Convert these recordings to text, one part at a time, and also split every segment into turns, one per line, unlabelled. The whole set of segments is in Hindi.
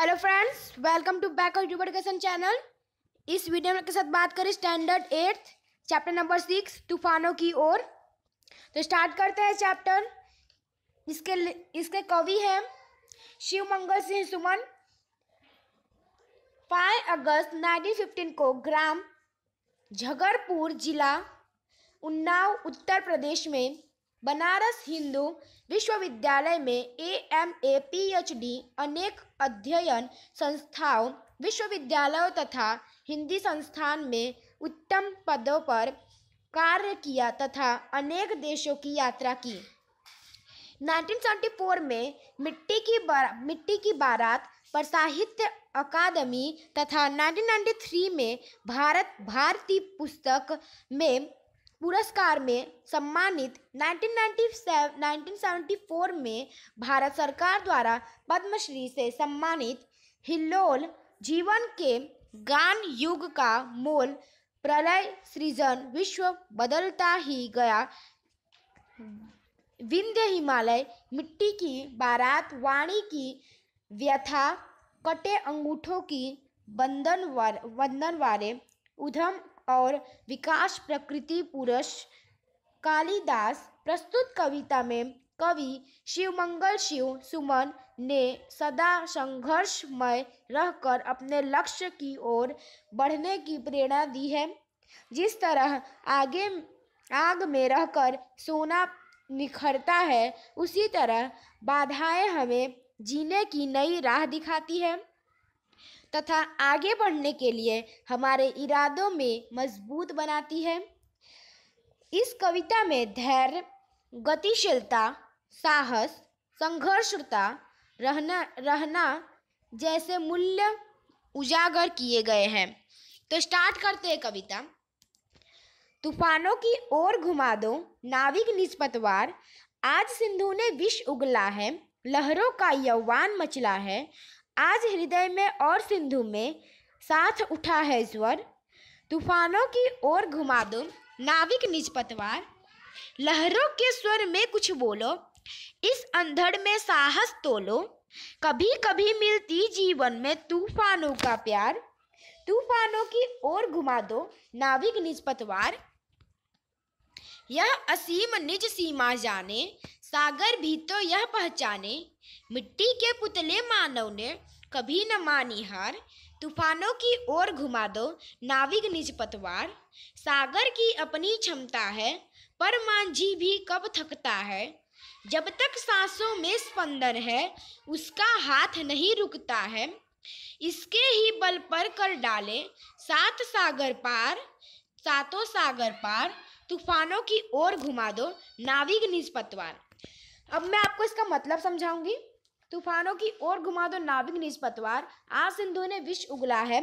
hello friends welcome to back of YouTube channel इस वीडियो में के साथ बात करें standard eighth chapter number six तूफानों की ओर तो स्टार्ट करते हैं चैप्टर इसके इसके कवि हैं शिव मंगल सिंह सुमन 5 अगस्त 1915 को ग्राम झगरपुर जिला उन्नाव उत्तर प्रदेश में बनारस हिंदू विश्वविद्यालय में A M A P H D अनेक अध्ययन संस्थाओं विश्वविद्यालयों तथा हिंदी संस्थान में उत्तम पदों पर कार्य किया तथा अनेक देशों की यात्रा की 1974 में मिट्टी की बारा, मिट्टी की बारात पर साहित्य अकादमी तथा 1993 में भारत भारती पुस्तक में पुरस्कार में सम्मानित 1974 में भारत सरकार द्वारा पद्मश्री से सम्मानित हिल्लोल जीवन के गान युग का मोल प्रलय सृजन विश्व बदलता ही गया विंध्य हिमालय मिट्टी की बारात वाणी की व्यथा कटे अंगूठों की बंधन वार, बंधन वारे उधम और विकास प्रकृति पुरुष कालिदास प्रस्तुत कविता में कवि शिवमंगल शिव सुमन ने सदा संघर्षमय रहकर अपने लक्ष्य की ओर बढ़ने की प्रेरणा दी है जिस तरह आगे आग में रहकर सोना निखरता है उसी तरह बाधाएं हमें जीने की नई राह दिखाती है तथा आगे बढ़ने के लिए हमारे इरादों में मजबूत बनाती है इस कविता में धैर्य गतिशीलता साहस संघर्षता रहना रहना जैसे मूल्य उजागर किए गए हैं तो स्टार्ट करते हैं कविता तूफानों की ओर घुमा दो नाविक निस्पतवार आज सिंधु ने विष उगला है लहरों का यौवान मचला है आज हृदय में और सिंधु में साथ उठा है स्वर तूफानों की ओर घुमा दो नाविक निज पतवार लहरों के स्वर में कुछ बोलो इस अंधड़ में साहस तोलो कभी कभी मिलती जीवन में तूफानों का प्यार तूफानों की ओर घुमा दो नाविक निज पतवार यह असीम निज सीमा जाने सागर भी तो यह पहचाने मिट्टी के पुतले मानव ने कभी न मानी हार तूफानों की ओर घुमा दो नाविक निज पतवार सागर की अपनी क्षमता है पर मांझी भी कब थकता है जब तक सांसों में स्पंदन है उसका हाथ नहीं रुकता है इसके ही बल पर कर डाले सात सागर पार सातों सागर पार तूफानों की ओर घुमा दो नाविक निज पतवार अब मैं आपको इसका मतलब समझाऊंगी तूफानों की ओर घुमा दो नाविक निज पतवार आज सिंधु ने विष उगला है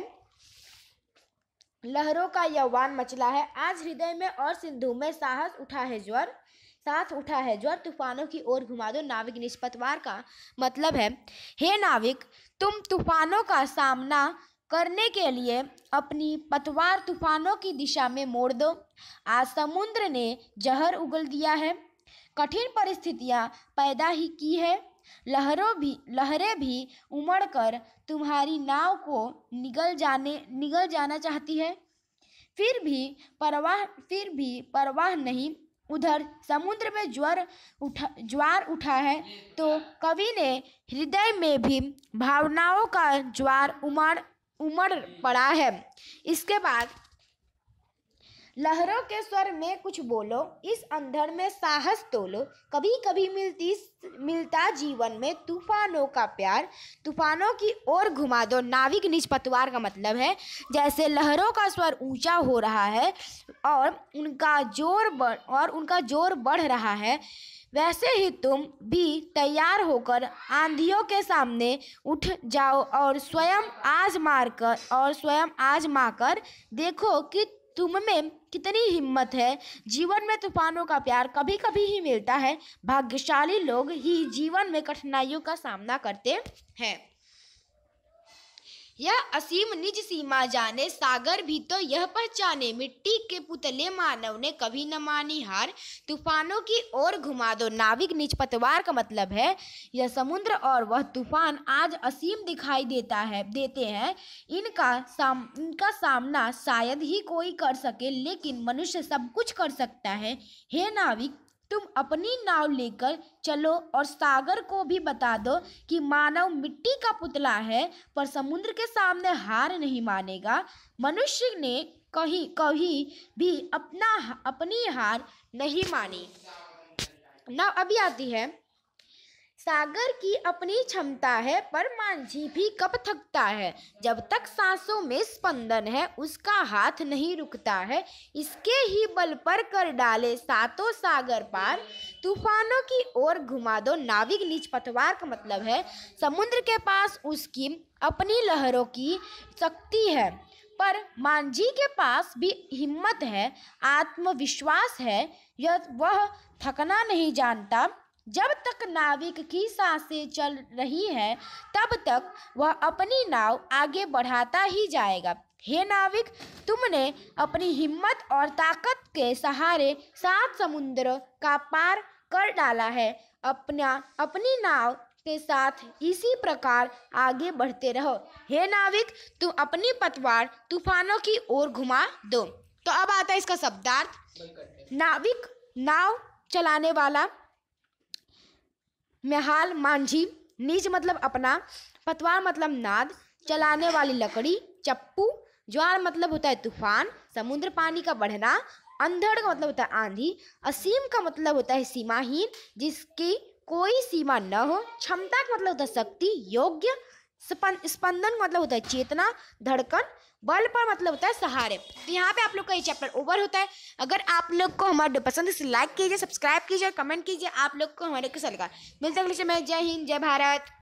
लहरों का यौवान मचला है आज हृदय में और सिंधु में साहस उठा है ज्वर साथ उठा है ज्वर तूफानों की ओर घुमा दो नाविक निष्पतवार का मतलब है हे नाविक तुम तूफानों का सामना करने के लिए अपनी पतवार तूफानों की दिशा में मोड़ दो आज समुद्र ने जहर उगल दिया है कठिन परिस्थितियाँ पैदा ही की है लहरों भी लहरें भी उमड़कर तुम्हारी नाव को निगल जाने निगल जाना चाहती है फिर भी परवाह फिर भी परवाह नहीं उधर समुद्र में ज्वर उठा ज्वार उठा है तो कवि ने हृदय में भी भावनाओं का ज्वार उमड़ उमड़ पड़ा है इसके बाद लहरों के स्वर में कुछ बोलो इस अंधड़ में साहस तोलो कभी कभी मिलती मिलता जीवन में तूफानों का प्यार तूफानों की ओर घुमा दो नाविक निज पतवार का मतलब है जैसे लहरों का स्वर ऊंचा हो रहा है और उनका जोर बढ़ और उनका जोर बढ़ रहा है वैसे ही तुम भी तैयार होकर आंधियों के सामने उठ जाओ और स्वयं आज मार कर और स्वयं आज मार कर देखो कि तुम में कितनी हिम्मत है जीवन में तूफानों का प्यार कभी कभी ही मिलता है भाग्यशाली लोग ही जीवन में कठिनाइयों का सामना करते हैं यह असीम निज सीमा जाने सागर भी तो यह पहचाने मिट्टी के पुतले मानव ने कभी न मानी हार तूफानों की ओर घुमा दो नाविक निज पतवार का मतलब है यह समुद्र और वह तूफान आज असीम दिखाई देता है देते हैं इनका साम इनका सामना शायद ही कोई कर सके लेकिन मनुष्य सब कुछ कर सकता है हे नाविक तुम अपनी नाव लेकर चलो और सागर को भी बता दो कि मानव मिट्टी का पुतला है पर समुद्र के सामने हार नहीं मानेगा मनुष्य ने कहीं कभी भी अपना अपनी हार नहीं मानी नाव अभी आती है सागर की अपनी क्षमता है पर मांझी भी कब थकता है जब तक सांसों में स्पंदन है उसका हाथ नहीं रुकता है इसके ही बल पर कर डाले सातों सागर पार तूफानों की ओर घुमा दो नाविक नीच पतवार का मतलब है समुद्र के पास उसकी अपनी लहरों की शक्ति है पर मांझी के पास भी हिम्मत है आत्मविश्वास है यह वह थकना नहीं जानता जब तक नाविक की सांसें चल रही हैं तब तक वह अपनी नाव आगे बढ़ाता ही जाएगा हे नाविक तुमने अपनी हिम्मत और ताकत के सहारे सात समुद्र का पार कर डाला है अपना अपनी नाव के साथ इसी प्रकार आगे बढ़ते रहो हे नाविक तुम अपनी पतवार तूफानों की ओर घुमा दो तो अब आता है इसका शब्दार्थ नाविक नाव चलाने वाला मेहाल मांझी नीच मतलब अपना पतवार मतलब नाद चलाने वाली लकड़ी चप्पू ज्वार मतलब होता है तूफान समुद्र पानी का बढ़ना अंधड़ का मतलब होता है आंधी असीम का मतलब होता है सीमाहीन जिसकी कोई सीमा न हो क्षमता का मतलब होता है शक्ति योग्य स्पंदन मतलब होता है चेतना धड़कन बल पर मतलब होता है सहारे तो यहाँ पे आप लोग का ये चैप्टर ओवर होता है अगर आप लोग को हमारा पसंद है लाइक कीजिए सब्सक्राइब कीजिए कमेंट कीजिए आप लोग को हमारे कैसा लगा मिलते अगले जय हिंद जय भारत